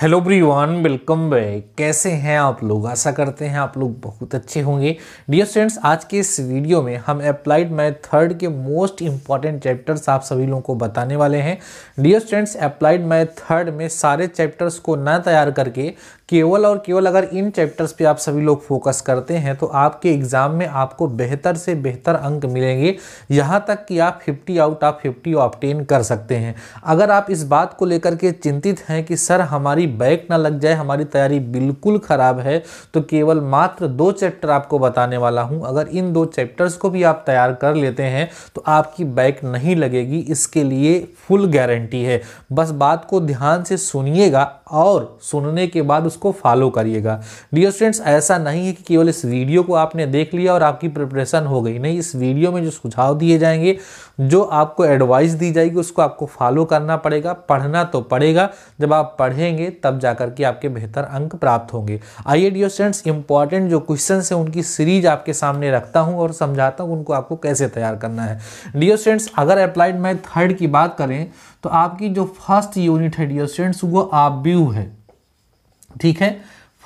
hello one welcome back कैसे हैं आप लोग आशा करते हैं आप लोग बहुत अच्छे होंगे डियर स्टूडेंट्स आज के इस वीडियो में हम अप्लाइड मैथ थर्ड के मोस्ट इंपॉर्टेंट चैप्टर्स आप सभी लोगों को बताने वाले हैं dear students applied math third में सारे चैप्टर्स को ना तैयार करके केवल और केवल अगर इन चैप्टर्स पे आप सभी लोग फोकस करते हैं तो आपके एग्ज़ाम में आपको बेहतर से बेहतर अंक मिलेंगे यहाँ तक कि आप 50 आउट ऑफ 50 ऑप्टेन कर सकते हैं अगर आप इस बात को लेकर के चिंतित हैं कि सर हमारी बैक ना लग जाए हमारी तैयारी बिल्कुल ख़राब है तो केवल मात्र दो चैप्टर आपको बताने वाला हूँ अगर इन दो चैप्टर्स को भी आप तैयार कर लेते हैं तो आपकी बैक नहीं लगेगी इसके लिए फुल गारंटी है बस बात को ध्यान से सुनिएगा और सुनने के बाद उसको उसको फॉलो करिएगा डियर स्टूडेंट्स ऐसा नहीं है कि केवल इस वीडियो को आपने देख लिया और आपकी प्रिपरेशन हो गई नहीं इस वीडियो में जो सुझाव दिए जाएंगे जो आपको एडवाइस दी जाएगी उसको आपको फॉलो करना पड़ेगा पढ़ना तो पड़ेगा जब आप पढ़ेंगे तब जाकर के आपके बेहतर अंक प्राप्त होंगे आइए डियर स्टूडेंट्स इंपॉर्टेंट जो क्वेश्चन है उनकी सीरीज आपके सामने रखता हूँ और समझाता हूँ उनको आपको कैसे तैयार करना है डियर स्टूडेंट्स अगर अप्लाइड मैथ थर्ड की बात करें तो आपकी जो फर्स्ट यूनिट है डियर स्टूडेंट्स वो आब्यू है ठीक है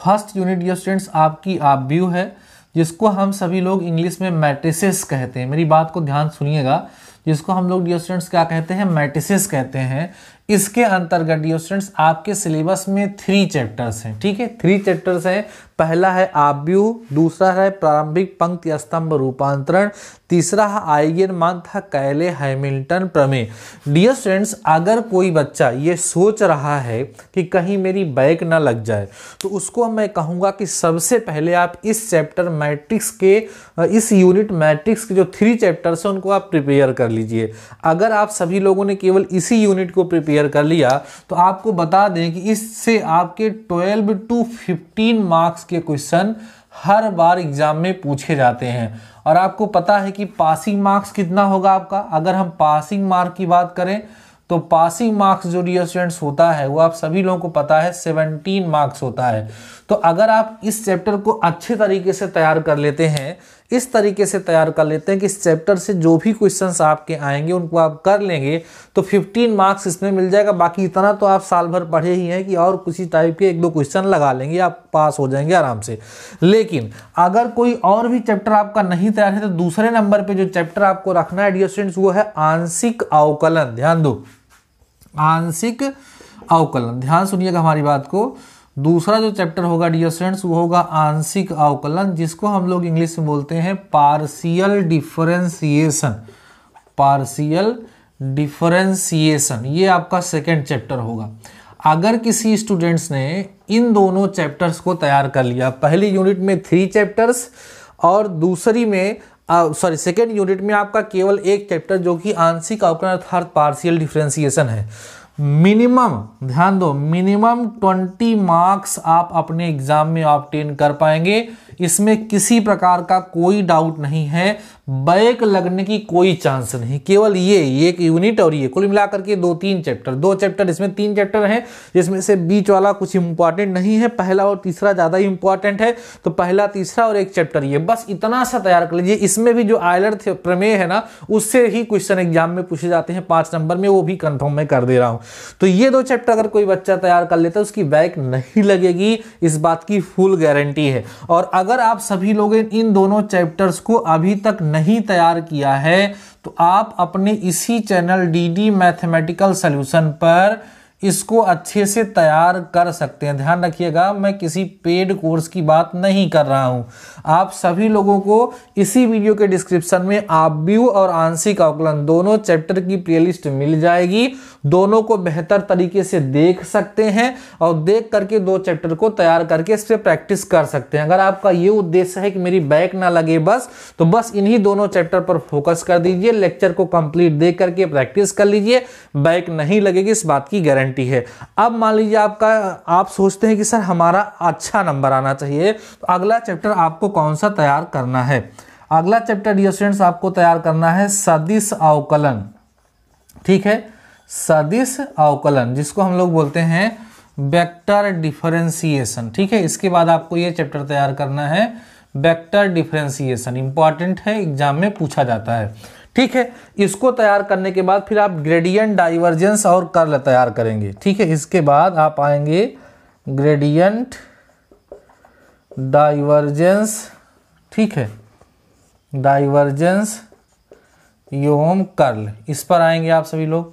फर्स्ट यूनिट जो स्टूडेंट्स आपकी आप व्यू है जिसको हम सभी लोग इंग्लिश में मैट्रिसेस कहते हैं मेरी बात को ध्यान सुनिएगा जिसको हम लोग डियर स्टूडेंट्स क्या कहते हैं मैट्रिसेस कहते हैं इसके अंतर्गत डियर स्टूडेंट्स आपके सिलेबस में थ्री चैप्टर्स हैं ठीक है थ्री चैप्टर्स हैं पहला है आब्यू दूसरा है प्रारंभिक पंक्ति स्तंभ रूपांतरण तीसरा है आइगेन मान था कैले हैमिल्टन प्रमेय डियर स्टूडेंट्स अगर कोई बच्चा ये सोच रहा है कि कहीं मेरी बैक ना लग जाए तो उसको मैं कहूँगा कि सबसे पहले आप इस चैप्टर मैट्रिक्स के इस यूनिट मैट्रिक्स के जो थ्री चैप्टर्स हैं उनको आप प्रिपेयर कर लीजिए अगर आप सभी लोगों ने केवल इसी यूनिट को प्रिपेयर कर लिया तो आपको बता दें कि इससे आपके ट्वेल्व टू फिफ्टीन मार्क्स के क्वेश्चन हर बार एग्ज़ाम में पूछे जाते हैं और आपको पता है कि पासिंग मार्क्स कितना होगा आपका अगर हम पासिंग मार्क की बात करें तो पासिंग मार्क्स जो डी स्टूडेंट्स होता है वो आप सभी लोगों को पता है सेवनटीन मार्क्स होता है तो अगर आप इस चैप्टर को अच्छे तरीके से तैयार कर लेते हैं इस तरीके से तैयार कर लेते हैं कि इस चैप्टर से जो भी क्वेश्चंस आपके आएंगे उनको आप कर लेंगे तो 15 मार्क्स इसमें मिल जाएगा बाकी इतना तो आप साल भर पढ़े ही हैं कि और किसी टाइप के एक दो क्वेश्चन लगा लेंगे आप पास हो जाएंगे आराम से लेकिन अगर कोई और भी चैप्टर आपका नहीं तैयार है तो दूसरे नंबर पर जो चैप्टर आपको रखना है डियर स्टूडेंट्स वो है आंशिक अवकलन ध्यान दो आंशिक अवकलन ध्यान सुनिएगा हमारी बात को दूसरा जो चैप्टर होगा डियर स्टूडेंट्स वो होगा आंशिक अवकलन जिसको हम लोग इंग्लिश में बोलते हैं पार्शियल डिफरेंसिएशन पार्शियल डिफरेंसिएशन ये आपका सेकेंड चैप्टर होगा अगर किसी स्टूडेंट्स ने इन दोनों चैप्टर्स को तैयार कर लिया पहली यूनिट में थ्री चैप्टर्स और दूसरी में सॉरी सेकेंड यूनिट में आपका केवल एक चैप्टर जो कि आंशिक अवकलन अर्थात पार्शियल डिफ्रेंसिएशन है मिनिमम ध्यान दो मिनिमम 20 मार्क्स आप अपने एग्जाम में ऑप्टेन कर पाएंगे इसमें किसी प्रकार का कोई डाउट नहीं है बैक लगने की कोई चांस नहीं केवल ये एक यूनिट और ये कुल मिलाकर के दो तीन चैप्टर दो चैप्टर इसमें तीन चैप्टर हैं जिसमें से बीच वाला कुछ इंपॉर्टेंट नहीं है पहला और तीसरा ज़्यादा ही इंपॉर्टेंट है तो पहला तीसरा और एक चैप्टर ये बस इतना सा तैयार कर लीजिए इसमें भी जो आयलर प्रमेय है ना उससे ही क्वेश्चन एग्जाम में पूछे जाते हैं पांच नंबर में वो भी कन्फर्म मैं कर दे रहा हूँ तो ये दो चैप्टर अगर कोई बच्चा तैयार कर लेता है उसकी बैक नहीं लगेगी इस बात की फुल गारंटी है और अगर आप सभी लोग इन दोनों चैप्टर्स को अभी तक नहीं तैयार किया है तो आप अपने इसी channel D D mathematical solution पर इसको अच्छे से तैयार कर सकते हैं ध्यान रखिएगा मैं किसी पेड कोर्स की बात नहीं कर रहा हूं आप सभी लोगों को इसी वीडियो के डिस्क्रिप्शन में व्यू और आंशिक अवकलन दोनों चैप्टर की प्लेलिस्ट मिल जाएगी दोनों को बेहतर तरीके से देख सकते हैं और देख करके दो चैप्टर को तैयार करके इस पर प्रैक्टिस कर सकते हैं अगर आपका ये उद्देश्य है कि मेरी बैक ना लगे बस तो बस इन्हीं दोनों चैप्टर पर फोकस कर दीजिए लेक्चर को कंप्लीट देख करके प्रैक्टिस कर लीजिए बैक नहीं लगेगी इस बात की गारंटी गारंटी है अब मान लीजिए आपका आप सोचते हैं कि सर हमारा अच्छा नंबर आना चाहिए तो अगला चैप्टर आपको कौन सा तैयार करना है अगला चैप्टर डी स्टूडेंट्स आपको तैयार करना है सदिश अवकलन ठीक है सदिश अवकलन जिसको हम लोग बोलते हैं वेक्टर डिफरेंशिएशन ठीक है इसके बाद आपको यह चैप्टर तैयार करना है वेक्टर डिफरेंशिएशन इंपॉर्टेंट है एग्जाम में पूछा जाता है ठीक है इसको तैयार करने के बाद फिर आप ग्रेडियंट डाइवर्जेंस और कर्ल तैयार करेंगे ठीक है इसके बाद आप आएंगे ग्रेडियंट डाइवर्जेंस ठीक है डाइवर्जेंस योम कर्ल इस पर आएंगे आप सभी लोग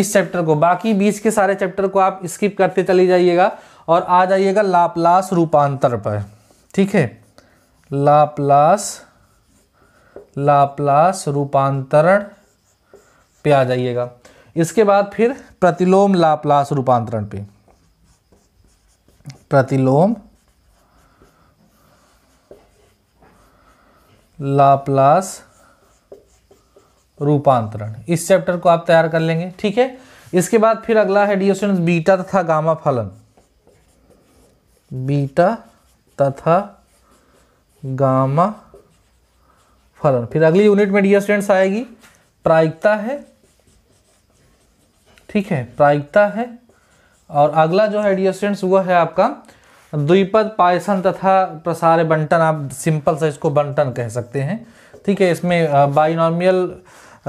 इस चैप्टर को बाकी बीच के सारे चैप्टर को आप स्किप करते चले जाइएगा और आ जाइएगा लाप्लास रूपांतर पर ठीक है लाप्लास लाप्लास रूपांतरण पे आ जाइएगा इसके बाद फिर प्रतिलोम लाप्लास रूपांतरण पे प्रतिलोम लाप्लास रूपांतरण इस चैप्टर को आप तैयार कर लेंगे ठीक है इसके बाद फिर अगला है डी बीटा तथा गामा फलन बीटा तथा गामा फलन फिर अगली यूनिट में डियर स्टूडेंट्स आएगी प्रायिकता है ठीक है प्रायिकता है और अगला जो है डियर स्टूडेंट्स वह है आपका द्विपद पायसन तथा प्रसार बंटन आप सिंपल सा इसको बंटन कह सकते हैं ठीक है इसमें बाइनॉमियल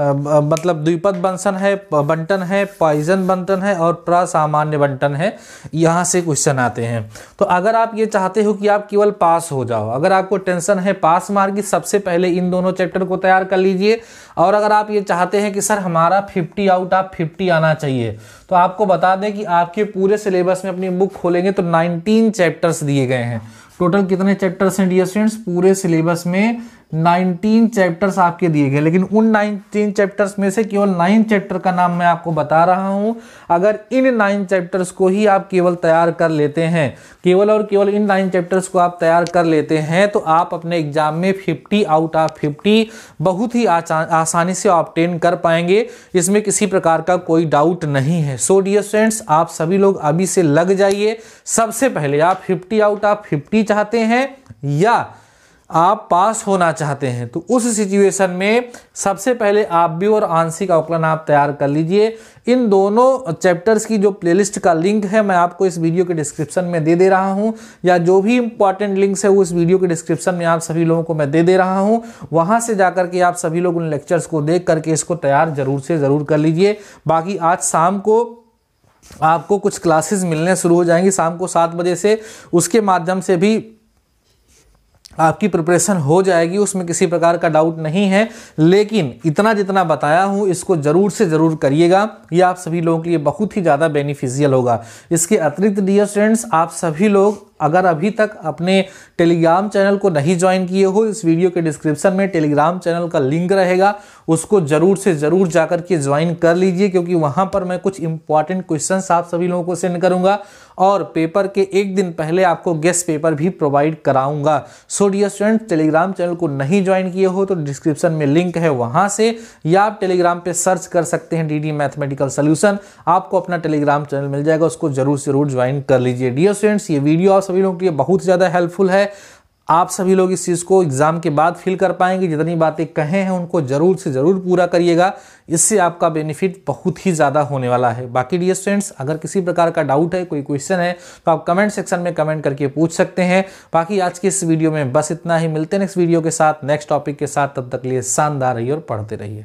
मतलब द्विपद बंसन है बंटन है पॉइजन बंटन है और प्रसामान्य बंटन है यहाँ से क्वेश्चन आते हैं तो अगर आप ये चाहते हो कि आप केवल पास हो जाओ अगर आपको टेंशन है पास मार्ग की सबसे पहले इन दोनों चैप्टर को तैयार कर लीजिए और अगर आप ये चाहते हैं कि सर हमारा 50 आउट ऑफ 50 आना चाहिए तो आपको बता दें कि आपके पूरे सिलेबस में अपनी बुक खोलेंगे तो 19 चैप्टर्स दिए गए हैं टोटल कितने चैप्टर्स हैं डियर स्टूडेंट्स पूरे सिलेबस में 19 चैप्टर्स आपके दिए गए लेकिन उन 19 चैप्टर्स में से केवल 9 चैप्टर का नाम मैं आपको बता रहा हूं अगर इन 9 चैप्टर्स को ही आप केवल तैयार कर लेते हैं केवल और केवल इन 9 चैप्टर्स को आप तैयार कर लेते हैं तो आप अपने एग्जाम में 50 आउट ऑफ 50 बहुत ही आसान आसानी से ऑप्टेन कर पाएंगे इसमें किसी प्रकार का कोई डाउट नहीं है सो डियर स्टूडेंट्स आप सभी लोग अभी से लग जाइए सबसे पहले आप 50 आउट ऑफ 50 चाहते हैं या आप पास होना चाहते हैं तो उस सिचुएशन में सबसे पहले आप भी और आंशिक आकलन आप तैयार कर लीजिए इन दोनों चैप्टर्स की जो प्लेलिस्ट का लिंक है मैं आपको इस वीडियो के डिस्क्रिप्शन में दे दे रहा हूं या जो भी इंपॉर्टेंट लिंक्स है वो इस वीडियो के डिस्क्रिप्शन में आप सभी लोगों को मैं दे दे रहा हूं वहां से जाकर के आप सभी लोग उन लेक्चर्स को देख करके इसको तैयार जरूर से ज़रूर कर लीजिए बाकी आज शाम को आपको कुछ क्लासेस मिलने शुरू हो जाएंगी शाम को सात बजे से उसके माध्यम से भी आपकी प्रिपरेशन हो जाएगी उसमें किसी प्रकार का डाउट नहीं है लेकिन इतना जितना बताया हूँ इसको ज़रूर से ज़रूर करिएगा ये आप सभी लोगों के लिए बहुत ही ज़्यादा बेनिफिशियल होगा इसके अतिरिक्त डियर स्टूडेंट्स आप सभी लोग अगर अभी तक अपने टेलीग्राम चैनल को नहीं ज्वाइन किए हो इस वीडियो के डिस्क्रिप्शन में टेलीग्राम चैनल का लिंक रहेगा उसको ज़रूर से ज़रूर जाकर के ज्वाइन कर लीजिए क्योंकि वहां पर मैं कुछ इंपॉर्टेंट क्वेश्चन आप सभी लोगों को सेंड करूंगा और पेपर के एक दिन पहले आपको गेस्ट पेपर भी प्रोवाइड कराऊंगा so dear student telegram channel को नहीं ज्वाइन किए हो तो डिस्क्रिप्शन में लिंक है वहां से या आप टेलीग्राम पे सर्च कर सकते हैं डी मैथमेटिकल सोल्यूशन आपको अपना टेलीग्राम चैनल मिल जाएगा उसको जरूर जरूर ज्वाइन कर लीजिए डियर स्टूडेंट्स ये वीडियो आप सभी लोगों के लिए बहुत ज़्यादा हेल्पफुल है आप सभी लोग इस चीज़ को एग्ज़ाम के बाद फील कर पाएंगे जितनी बातें कहे हैं उनको ज़रूर से ज़रूर पूरा करिएगा इससे आपका बेनिफिट बहुत ही ज़्यादा होने वाला है बाकी डी स्टूडेंट्स अगर किसी प्रकार का डाउट है कोई क्वेश्चन है तो आप कमेंट सेक्शन में कमेंट करके पूछ सकते हैं बाकी आज की इस वीडियो में बस इतना ही मिलते हैं नेक्स्ट वीडियो के साथ नेक्स्ट टॉपिक के साथ तब तक लिए शानदार रहिए और पढ़ते रहिए